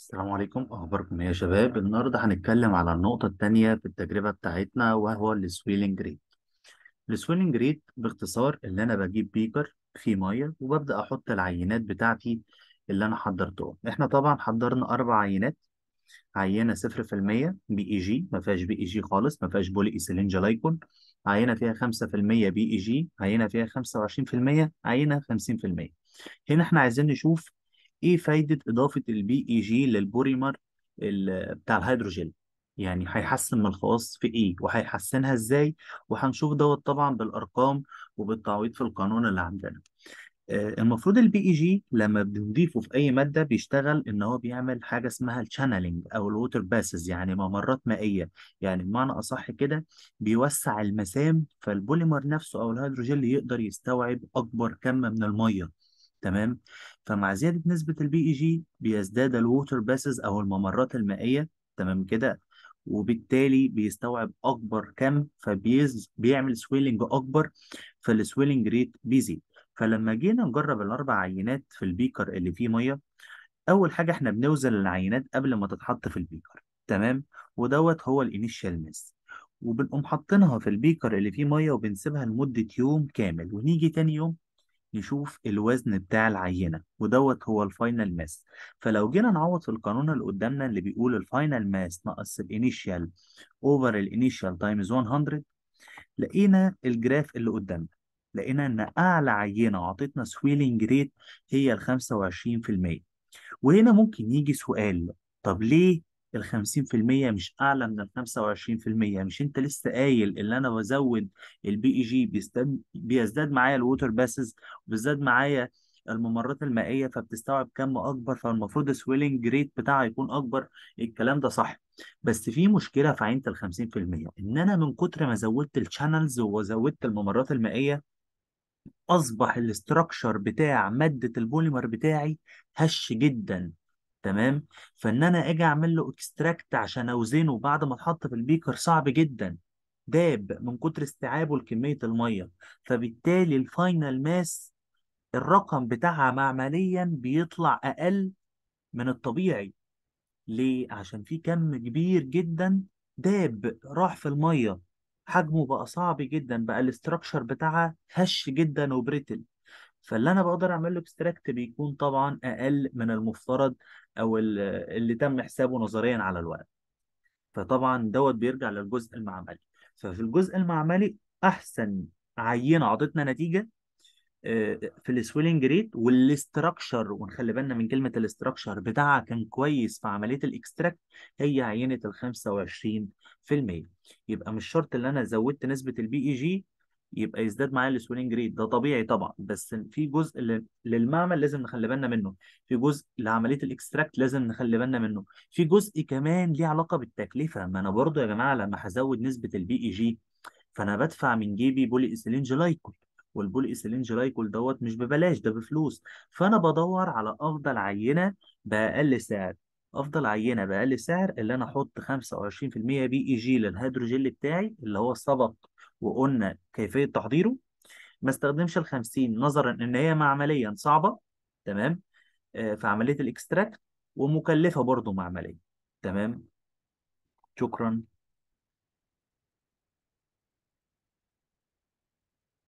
السلام عليكم أخباركم إيه يا شباب النهاردة هنتكلم على النقطة التانية في التجربة بتاعتنا وهو السويلنج ريت السويلنج ريت باختصار اللي أنا بجيب بيكر فيه مية وببدأ أحط العينات بتاعتي اللي أنا حضرتهم إحنا طبعا حضرنا أربع عينات عينة 0% بي إي جي ما فيهاش بي إي جي خالص ما فيهاش بولي إيثيلين جلايكون عينة فيها 5% بي إي جي عينة فيها 25% عينة 50% هنا إحنا عايزين نشوف ايه فايده اضافه البي اي جي e للبوليمر بتاع الهيدروجين يعني هيحسن من الخواص في ايه وهيحسنها ازاي وهنشوف دوت طبعا بالارقام وبالتعويض في القانون اللي عندنا آه، المفروض البي اي جي e لما بنضيفه في اي ماده بيشتغل ان هو بيعمل حاجه اسمها الشانلينج او الووتر باسز يعني ممرات مائيه يعني بمعنى اصح كده بيوسع المسام فالبوليمر نفسه او الهيدروجين يقدر يستوعب اكبر كم من الميه تمام فمع زيادة نسبة البي اي جي e بيزداد الووتر باسز أو الممرات المائية تمام كده وبالتالي بيستوعب أكبر كم فبيعمل سويلنج أكبر فالسويلنج ريت بيزيد فلما جينا نجرب الأربع عينات في البيكر اللي فيه مية أول حاجة إحنا بنوزن العينات قبل ما تتحط في البيكر تمام ودوت هو الانيشال ميس وبنقوم حاطينها في البيكر اللي فيه ميه وبنسيبها لمده يوم كامل ونيجي تاني يوم نشوف الوزن بتاع العينة ودوت هو الفاينل ماس فلو جينا نعوض في القانون اللي قدامنا اللي بيقول الفاينل ماس ناقص الانيشال اوفر الانيشال تايمز 100 لقينا الجراف اللي قدامنا لقينا ان اعلى عينة اعطتنا سويلنج ريت هي ال 25% وهنا ممكن يجي سؤال طب ليه ال 50% مش اعلى من ال 25% مش انت لسه قايل ان انا بزود البي اي جي e بيزداد بيزداد معايا الووتر باسز وبيزداد معايا الممرات المائيه فبتستوعب كم اكبر فالمفروض السويلنج ريت بتاعها يكون اكبر الكلام ده صح بس في مشكله في عينه ال 50% ان انا من كتر ما زودت الشانلز وزودت الممرات المائيه اصبح الاستراكشر بتاع ماده البوليمر بتاعي هش جدا تمام فان انا اجي اعمل له اكستراكت عشان اوزنه بعد ما اتحط في البيكر صعب جدا داب من كتر استيعابه لكميه الميه فبالتالي الفاينل ماس الرقم بتاعها معمليا بيطلع اقل من الطبيعي ليه عشان في كم كبير جدا داب راح في الميه حجمه بقى صعب جدا بقى الاستراكشر بتاعها هش جدا وبريتل فاللي انا بقدر اعمل له اكستراكت بيكون طبعا اقل من المفترض او اللي تم حسابه نظريا على الورق فطبعا دوت بيرجع للجزء المعملي ففي الجزء المعملي احسن عينه عطتنا نتيجه آه، في السويلنج ريت والاستراكشر ونخلي بالنا من كلمه الاستراكشر بتاعها كان كويس في عمليه الاكستراكت هي عينه ال 25% يبقى مش شرط ان انا زودت نسبه البي اي جي e يبقى يزداد معايا السويلنج ريت ده طبيعي طبعا بس في جزء للمعمل لازم نخلي بالنا منه في جزء لعمليه الاكستراكت لازم نخلي بالنا منه في جزء كمان ليه علاقه بالتكلفه ما انا برضو يا جماعه لما هزود نسبه البي اي جي e فانا بدفع من جيبي بولي ايثيلين جلايكول والبولي ايثيلين جلايكول دوت مش ببلاش ده بفلوس فانا بدور على افضل عينه باقل سعر افضل عينه باقل سعر اللي انا احط 25% بي اي جي للهيدروجيل بتاعي اللي هو الصبغ وقلنا كيفيه تحضيره ما استخدمش ال 50 نظرا ان هي معمليا صعبه تمام آه، في عمليه الاكستراكت ومكلفه برضه معمليا تمام شكرا